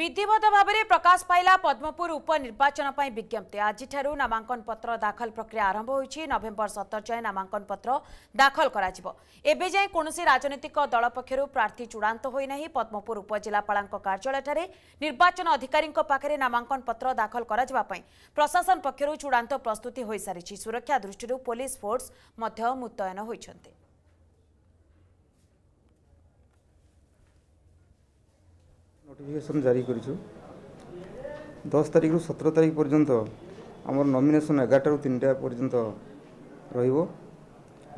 বিধিবদ্ধ ভাবে প্রকাশ পাইলা পদ্মপুর উপনির্বাচন বিজ্ঞপ্তি আজিঠার নামাঙ্কন পত্র দাখল প্রক্রিয়া আরম্ভ হয়েছে নভেম্বর সতর যায় নামাঙ্কন পত্র দাখল করা এবে যাই কৌশি রাজনৈতিক দল পক্ষ প্রার্থী চূড়ান্ত হয়ে না পদ্মপুর উপজেলাপাল কার্যালয়ঠার নির্বাচন অধিকারী পাখে নামাঙ্কন পত্র দাখল করা প্রশাসন পক্ষ চূড়ান্ত প্রস্তুতি হয়ে সারি সুরক্ষা দৃষ্টি পুলিশ ফোর্স মধ্যে মুতয়ন হয়েছে নোটিফিকেশন জারি করেছু দশ তারিখ রু সতেরো তারিখ পর্যন্ত আমার নমিনেসন এগারোটার তিনটা পর্যন্ত রহব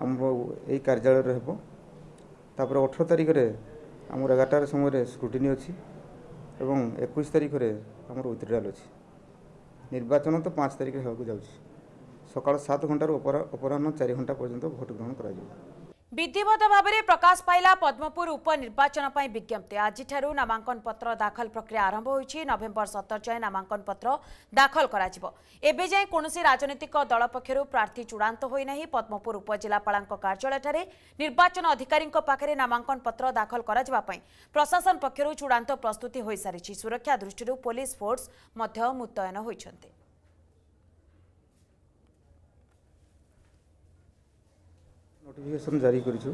আমার এই কার্যালয় রহব তাপরে অঠর তারিখে আমার এগারোটার সময় স্ক্রুটিনি অবং একুশ তারিখে আমার উইথড্রাল অছি নির্বাচন তো পাঁচ তারিখে হওয়া যাচ্ছে সকাল সাত ঘণ্টার অপরাহ্ন চারি ঘণ্টা পর্যন্ত ভোট গ্রহণ করা ବିଧିବଦ୍ଧ ଭାବରେ ପ୍ରକାଶ ପାଇଲା ପଦ୍ମପୁର ଉପନିର୍ବାଚନ ପାଇଁ ବିଜ୍ଞପ୍ତି ଆଜିଠାରୁ ନାମାଙ୍କନ ପତ୍ର ଦାଖଲ ପ୍ରକ୍ରିୟା ଆରମ୍ଭ ହୋଇଛି ନଭେମ୍ବର ସତର ଯାଏଁ ନାମାଙ୍କନ ପତ୍ର ଦାଖଲ କରାଯିବ ଏବେ ଯାଏଁ କୌଣସି ରାଜନୈତିକ ଦଳ ପକ୍ଷରୁ ପ୍ରାର୍ଥୀ ଚୂଡ଼ାନ୍ତ ହୋଇନାହିଁ ପଦ୍ମପୁର ଉପଜିଲ୍ଲାପାଳଙ୍କ କାର୍ଯ୍ୟାଳୟଠାରେ ନିର୍ବାଚନ ଅଧିକାରୀଙ୍କ ପାଖରେ ନାମାଙ୍କନ ପତ୍ର ଦାଖଲ କରାଯିବା ପାଇଁ ପ୍ରଶାସନ ପକ୍ଷରୁ ଚୂଡ଼ାନ୍ତ ପ୍ରସ୍ତୁତି ହୋଇସାରିଛି ସୁରକ୍ଷା ଦୃଷ୍ଟିରୁ ପୋଲିସ ଫୋର୍ସ ମଧ୍ୟ ମୁତୟନ ହୋଇଛନ୍ତି নোটিফিকেশন জারি করছু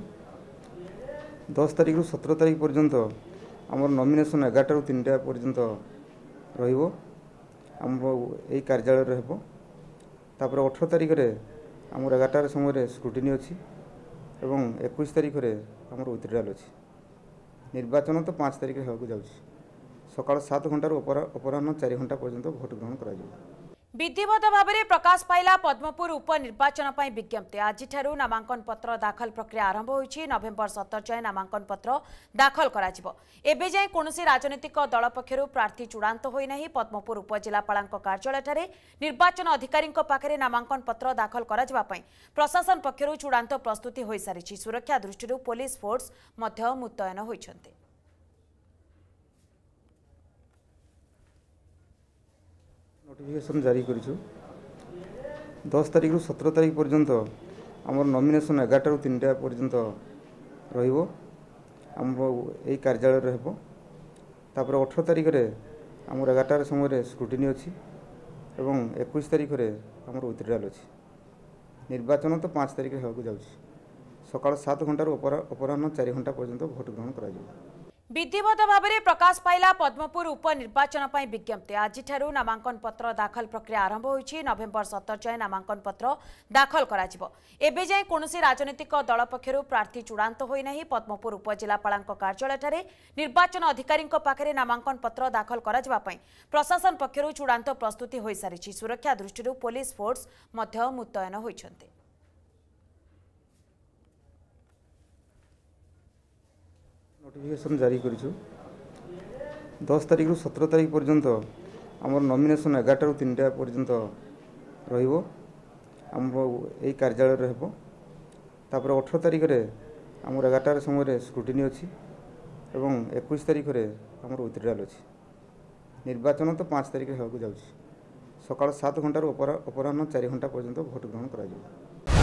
দশ তারিখ সতেরো তারিখ পর্যন্ত আমার নমিনেসন এগারোটার তিনটা পর্যন্ত রহব আমার এই কার্যালয় হব তাপরে অঠারো তারিখে আমার এগারোটার সময় স্ক্রুটিনি অছি এবং একুশ তারিখে আমার উইথড্রাল অছি নির্বাচন তো পাঁচ তারিখে হওয়া যাচ্ছে সকাল সাত ঘণ্টার অপরাহ্ন চারি ঘণ্টা পর্যন্ত ভোট গ্রহণ করা ବିଧିବଦ୍ଧ ଭାବରେ ପ୍ରକାଶ ପାଇଲା ପଦ୍ମପୁର ଉପନିର୍ବାଚନ ପାଇଁ ବିଜ୍ଞପ୍ତି ଆଜିଠାରୁ ନାମାଙ୍କନ ପତ୍ର ଦାଖଲ ପ୍ରକ୍ରିୟା ଆରମ୍ଭ ହୋଇଛି ନଭେମ୍ବର ସତର ଯାଏଁ ନାମାଙ୍କନ ପତ୍ର ଦାଖଲ କରାଯିବ ଏବେ ଯାଏଁ କୌଣସି ରାଜନୈତିକ ଦଳ ପକ୍ଷରୁ ପ୍ରାର୍ଥୀ ଚୂଡ଼ାନ୍ତ ହୋଇନାହିଁ ପଦ୍ମପୁର ଉପଜିଲ୍ଲାପାଳଙ୍କ କାର୍ଯ୍ୟାଳୟଠାରେ ନିର୍ବାଚନ ଅଧିକାରୀଙ୍କ ପାଖରେ ନାମାଙ୍କନ ପତ୍ର ଦାଖଲ କରାଯିବା ପାଇଁ ପ୍ରଶାସନ ପକ୍ଷରୁ ଚୂଡ଼ାନ୍ତ ପ୍ରସ୍ତୁତି ହୋଇସାରିଛି ସୁରକ୍ଷା ଦୃଷ୍ଟିରୁ ପୋଲିସ ଫୋର୍ସ ମଧ୍ୟ ମୁତୟନ ହୋଇଛନ୍ତି নোটিফিকেশন জারি করেছু দশ তারিখ রু সতেরো তারিখ পর্যন্ত আমার নমিনেসন এগারোটার তিনটা পর্যন্ত রহব আমার এই কার্যালয় হব তাপরে অঠর তারিখে আমার এগারোটার সময় স্ক্রুটিনি অছি এবং একুশ তারিখে আমার উইথড্রাল অছি নির্বাচন তো পাঁচ তারিখে হওয়া যাচ্ছে সকাল সাত ঘণ্টার অপরাহ্ন চারি ঘণ্টা পর্যন্ত ভোট গ্রহণ করা বিধিবদ্ধ ভাবে প্রকাশ পাইলা পদ্মপুর উপনির্বাচন বিজ্ঞপ্তি আজিঠার নামাঙ্কন পত্র দাখল প্রক্রিয়া আরম্ভ হয়েছে নভেম্বর সতর যায় নামাঙ্কন পত্র দাখল করা এবে যাই কোণী রাজনৈতিক দল পক্ষ প্রার্থী চূড়ান্ত হয়ে না পদ্মপুর উপজেলাপাল কার্যালয়ঠার নির্বাচন অধিকারী পাখে নামাঙ্কন পত্র দাখল করা প্রশাসন পক্ষ চূড়ান্ত প্রস্তুতি হয়ে সারিছে সুরক্ষা দৃষ্টি পুলিশ ফোর্স মধ্যে মুতয়ন হয়েছে নোটিফিকেশন জারি করছু দশ তারিখ রু সতেরো তারিখ পর্যন্ত আমার নমিনেসন এগারোটার তিনটা পর্যন্ত রহব আমার এই কার্যালয় হব তাপরে অঠর তারিখের আমার এগারোটার সময় স্ক্রুটিনি অবং একুশ তারিখের আমার উইথড্রাল অবাচন তো পাঁচ তারিখে হওয়া যাচ্ছে সকাল সাত ঘণ্টার অপরাহ্ন চারি ঘণ্টা পর্যন্ত ভোট গ্রহণ করা